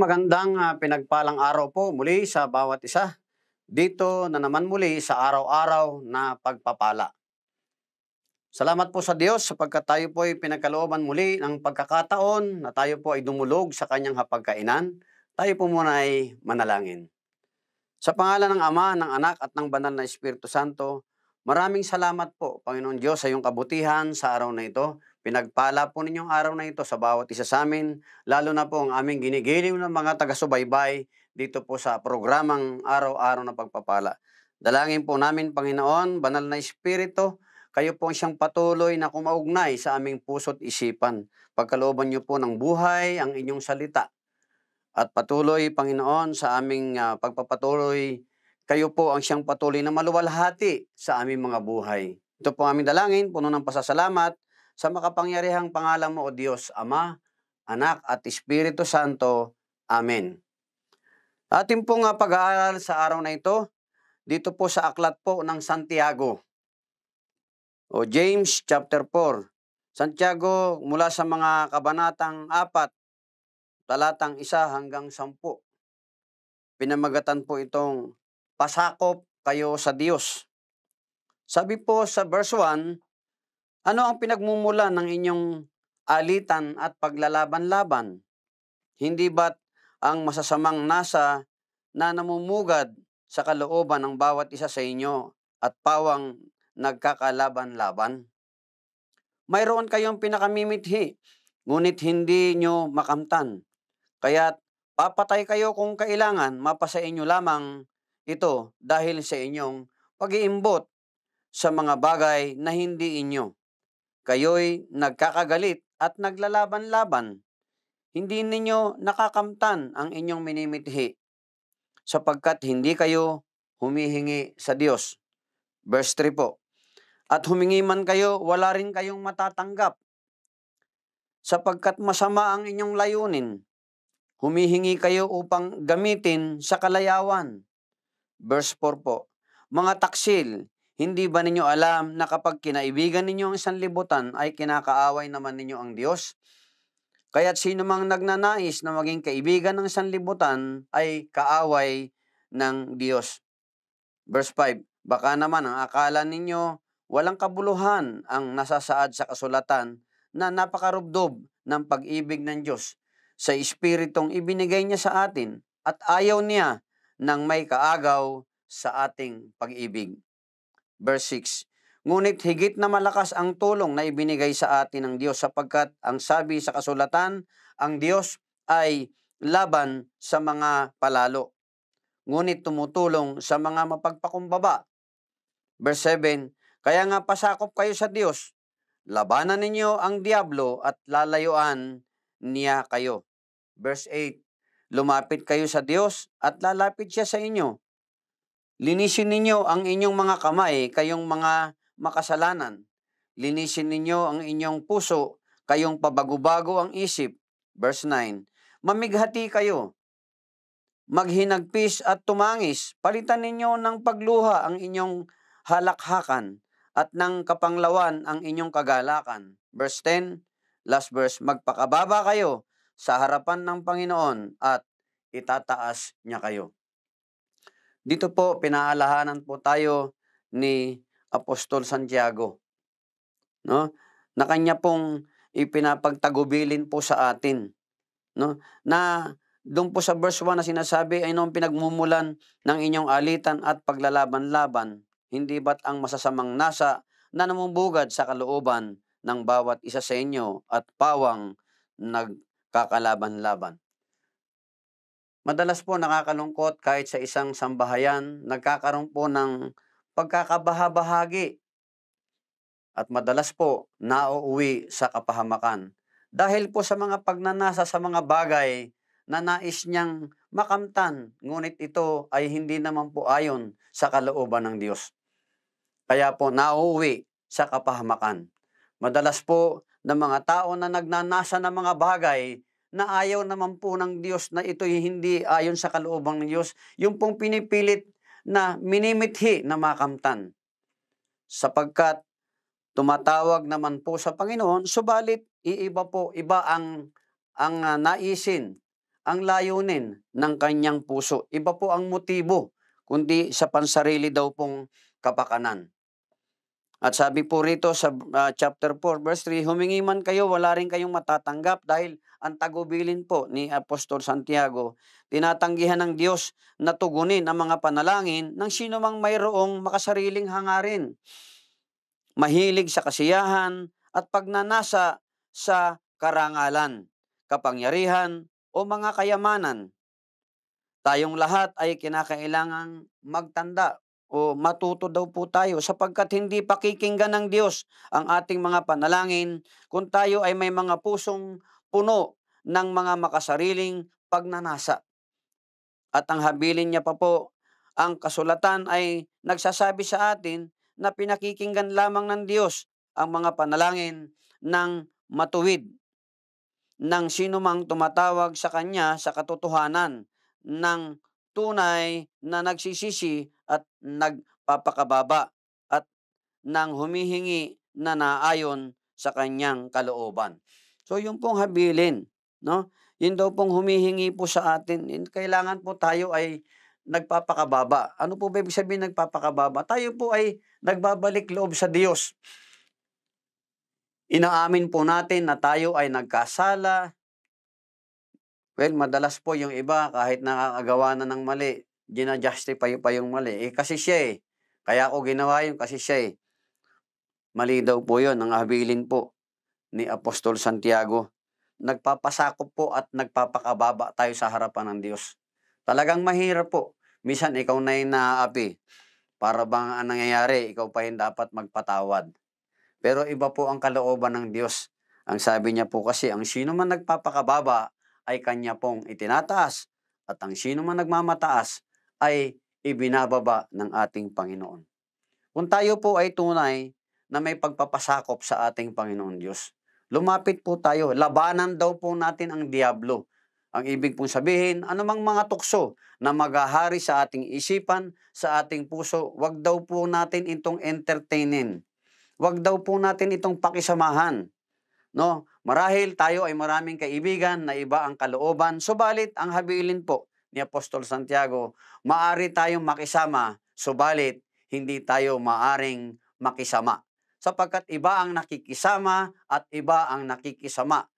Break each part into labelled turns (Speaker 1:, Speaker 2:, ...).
Speaker 1: magandang ah, pinagpalang araw po muli sa bawat isa. Dito na naman muli sa araw-araw na pagpapala. Salamat po sa Diyos sapagkat tayo po ay pinagkalooban muli ng pagkakataon na tayo po ay dumulog sa kanyang hapagkainan. Tayo po muna ay manalangin. Sa pangalan ng Ama, ng Anak at ng Banal na Espiritu Santo, maraming salamat po Panginoon Diyos sa iyong kabutihan sa araw na ito Pinagpala po ninyong araw na ito sa bawat isa sa amin, lalo na po ang aming ginigiliw ng mga taga-subaybay dito po sa programang Araw-Araw na Pagpapala. Dalangin po namin, Panginoon, banal na Espiritu, kayo po ang siyang patuloy na kumaugnay sa aming puso't isipan. Pagkalooban niyo po ng buhay ang inyong salita. At patuloy, Panginoon, sa aming uh, pagpapatuloy, kayo po ang siyang patuloy na maluwalhati sa aming mga buhay. Ito po ang aming dalangin, puno ng pasasalamat, sa makapangyarihang pangalan mo, O Diyos, Ama, Anak at Espiritu Santo. Amen. Atin pong ah, pag-aaral sa araw na ito, dito po sa aklat po ng Santiago. O James chapter 4. Santiago mula sa mga kabanatang 4, talatang 1 hanggang 10. Pinamagatan po itong pasakop kayo sa Diyos. Sabi po sa verse 1, ano ang pinagmumula ng inyong alitan at paglalaban-laban? Hindi ba't ang masasamang nasa na namumugad sa kalooban ng bawat isa sa inyo at pawang nagkakalaban-laban? Mayroon kayong pinakamimithi, ngunit hindi nyo makamtan. Kaya't papatay kayo kung kailangan, mapasa inyo lamang ito dahil sa inyong pag-iimbot sa mga bagay na hindi inyo. Kayo'y nagkakagalit at naglalaban-laban. Hindi ninyo nakakamtan ang inyong minimithi, sapagkat hindi kayo humihingi sa Diyos. Verse 3 po. At humingi man kayo, wala rin kayong matatanggap, sapagkat masama ang inyong layunin. Humihingi kayo upang gamitin sa kalayawan. Verse 4 po. Mga taksil, hindi ba ninyo alam na kapag kinaibigan ninyo ang isang libutan ay kinakaaway naman ninyo ang Diyos? Kaya't sino mang nagnanais na maging kaibigan ng sanlibutan ay kaaway ng Diyos. Verse 5, Baka naman ang akala ninyo walang kabuluhan ang nasasaad sa kasulatan na napakarubdob ng pag-ibig ng Diyos sa Espiritong ibinigay niya sa atin at ayaw niya ng may kaagaw sa ating pag-ibig verse 6. Ngunit higit na malakas ang tulong na ibinigay sa atin ng Diyos sapagkat ang sabi sa kasulatan, ang Diyos ay laban sa mga palalo. Ngunit tumutulong sa mga mapagpakumbaba. Verse 7, Kaya nga pasakop kayo sa Diyos, labanan ninyo ang diablo at lalayuan niya kayo. Verse 8, Lumapit kayo sa Diyos at lalapit siya sa inyo. Linisin ninyo ang inyong mga kamay, kayong mga makasalanan. Linisin ninyo ang inyong puso, kayong pabago-bago ang isip. Verse 9, Mamighati kayo, maghinagpis at tumangis. Palitan ninyo ng pagluha ang inyong halakhakan at ng kapanglawan ang inyong kagalakan. Verse 10, last verse, magpakababa kayo sa harapan ng Panginoon at itataas niya kayo. Dito po, pinaalahanan po tayo ni Apostol Santiago. No? Na kanya pong ipinapagtagubilin po sa atin. No? Na doon po sa verse 1 na sinasabi ay noong pinagmumulan ng inyong alitan at paglalaban-laban, hindi ba't ang masasamang nasa na namumugad sa kalooban ng bawat isa sa inyo at pawang nagkakalaban-laban. Madalas po nakakalungkot kahit sa isang sambahayan, nagkakaroon po ng pagkakabahabahagi at madalas po nauuwi sa kapahamakan. Dahil po sa mga pagnanasa sa mga bagay na nais niyang makamtan, ngunit ito ay hindi naman po ayon sa kalooban ng Diyos. Kaya po nauuwi sa kapahamakan. Madalas po ng mga tao na nagnanasa ng mga bagay na ayaw naman po ng Diyos na ito hindi ayon sa kalooban ng Diyos, yung pong pinipilit na minimithi na makamtan. Sapagkat tumatawag naman po sa Panginoon, subalit iiba po, iba ang, ang ah, naisin, ang layunin ng kanyang puso. Iba po ang motibo, kundi sa pansarili daw pong kapakanan. At sabi po rito sa uh, chapter 4 verse 3, humingi man kayo wala rin kayong matatanggap dahil ang tagubilin po ni Apostol Santiago, tinatanggihan ng Diyos na tugunin ang mga panalangin ng sino mang mayroong makasariling hangarin, mahilig sa kasiyahan at pagnanasa sa karangalan, kapangyarihan o mga kayamanan. Tayong lahat ay kinakailangang magtanda o matuto daw po tayo sapagkat hindi pakikinggan ng Diyos ang ating mga panalangin kung tayo ay may mga pusong puno ng mga makasariling pagnanasa. At ang habilin niya pa po, ang kasulatan ay nagsasabi sa atin na pinakikinggan lamang ng Diyos ang mga panalangin ng matuwid ng sinumang tumatawag sa Kanya sa katotohanan ng tunay na nagsisisi at nagpapakababa at nang humihingi na naayon sa kanyang kalooban. So yung pong habilin, no? Yun daw pong humihingi po sa atin. Kailangan po tayo ay nagpapakababa. Ano po ba ibig sabihin nagpapakababa? Tayo po ay nagbabalik loob sa Diyos. Inaamin po natin na tayo ay nagkasala. Well, madalas po yung iba kahit nakakagawa na ng mali, ginajustify pa yung mali. Eh, kasi siya eh. Kaya ako ginawa yun kasi siya eh. Mali daw po yun, ang habilin po ni Apostol Santiago. Nagpapasakop po at nagpapakababa tayo sa harapan ng Diyos. Talagang mahirap po. Misan ikaw na yung naaapi. Para bang ang nangyayari, ikaw pa yung dapat magpatawad. Pero iba po ang kalooban ng Diyos. Ang sabi niya po kasi, ang sino man nagpapakababa ay kanya pong itinataas. At ang sino man nagmamataas ay ibinababa ng ating Panginoon. Kung tayo po ay tunay na may pagpapasakop sa ating Panginoon Diyos, lumapit po tayo, labanan daw po natin ang Diablo. Ang ibig pong sabihin, anumang mga tukso na magahari sa ating isipan, sa ating puso, wag daw po natin itong entertainin. Wag daw po natin itong pakisamahan. No? Marahil tayo ay maraming kaibigan na iba ang kalooban, subalit ang habilin po ni Apostol Santiago, maari tayong makisama, subalit hindi tayo maaring makisama. Sapagkat iba ang nakikisama at iba ang nakikisama.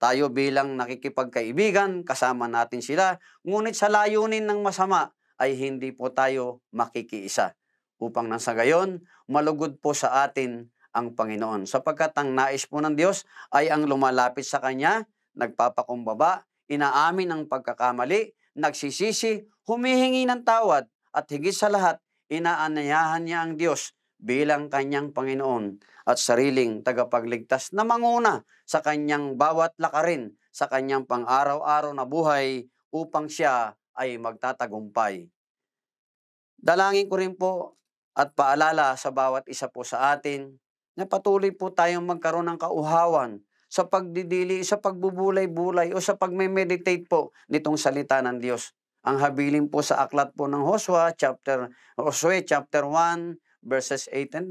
Speaker 1: Tayo bilang nakikipagkaibigan, kasama natin sila, ngunit sa layunin ng masama ay hindi po tayo makikiisa. Upang nang sa gayon, malugod po sa atin ang Panginoon. Sapagkat ang nais po ng Diyos ay ang lumalapit sa Kanya, nagpapakumbaba, inaamin ang pagkakamali, nagsisisi, humihingi ng tawad at higit sa lahat, inaanayahan niya ang Diyos bilang kanyang Panginoon at sariling tagapagligtas na manguna sa kanyang bawat lakarin sa kanyang pang-araw-araw na buhay upang siya ay magtatagumpay. Dalangin ko rin po at paalala sa bawat isa po sa atin na patuloy po tayong magkaroon ng kauhawan sa pagdidili, sa pagbubulay-bulay o sa pagme-meditate po nitong salita ng Diyos. Ang habilin po sa aklat po ng Hosea chapter Hosea chapter 1 verses 8 and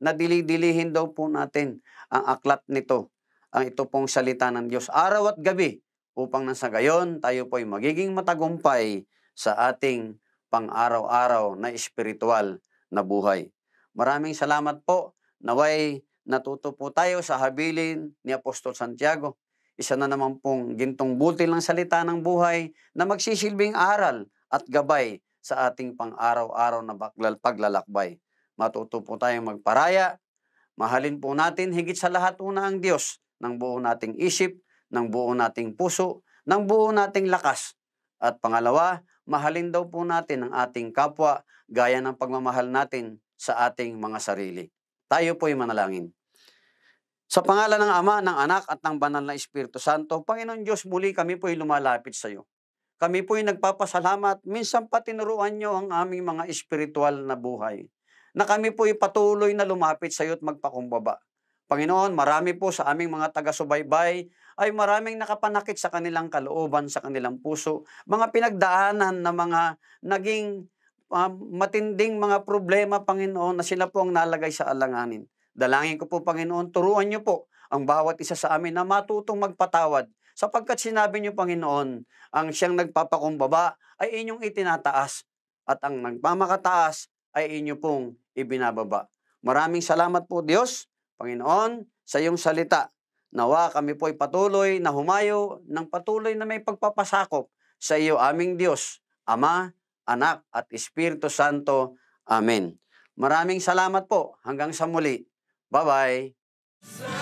Speaker 1: 9 na dilidilihin daw po natin ang aklat nito, ang ito pong salita ng Diyos araw at gabi upang nasa gayon tayo po ay magiging matagumpay sa ating pang-araw-araw na espiritual na buhay. Maraming salamat po naway natuto po tayo sa habilin ni Apostol Santiago. Isa na naman pong gintong butil ng salita ng buhay na magsisilbing aral at gabay sa ating pang-araw-araw na baklal paglalakbay. Matuto po tayong magparaya. Mahalin po natin higit sa lahat una ang Diyos ng buo nating isip, ng buo nating puso, ng buo nating lakas. At pangalawa, mahalin daw po natin ang ating kapwa gaya ng pagmamahal natin sa ating mga sarili. Tayo po'y manalangin. Sa pangalan ng Ama, ng Anak at ng Banal na Espiritu Santo, Panginoon Diyos, muli kami po'y lumalapit sa iyo. Kami po'y nagpapasalamat, minsan patinuruan niyo ang aming mga espiritual na buhay, na kami po'y patuloy na lumapit sa iyo at magpakumbaba. Panginoon, marami po sa aming mga taga-subaybay ay maraming nakapanakit sa kanilang kalooban, sa kanilang puso, mga pinagdaanan na mga naging uh, matinding mga problema, Panginoon, na sila po ang nalagay sa alanganin. Dalangin ko po, Panginoon, turuan niyo po ang bawat isa sa amin na matutong magpatawad sapagkat sinabi niyo, Panginoon, ang siyang nagpapakumbaba ay inyong itinataas at ang nagpamakataas ay inyo pong ibinababa. Maraming salamat po, Diyos, Panginoon, sa iyong salita. Nawa kami po ay patuloy na humayo ng patuloy na may pagpapasakop sa iyo aming Diyos, Ama Anak at Espiritu Santo. Amen. Maraming salamat po. Hanggang sa muli. Bye-bye.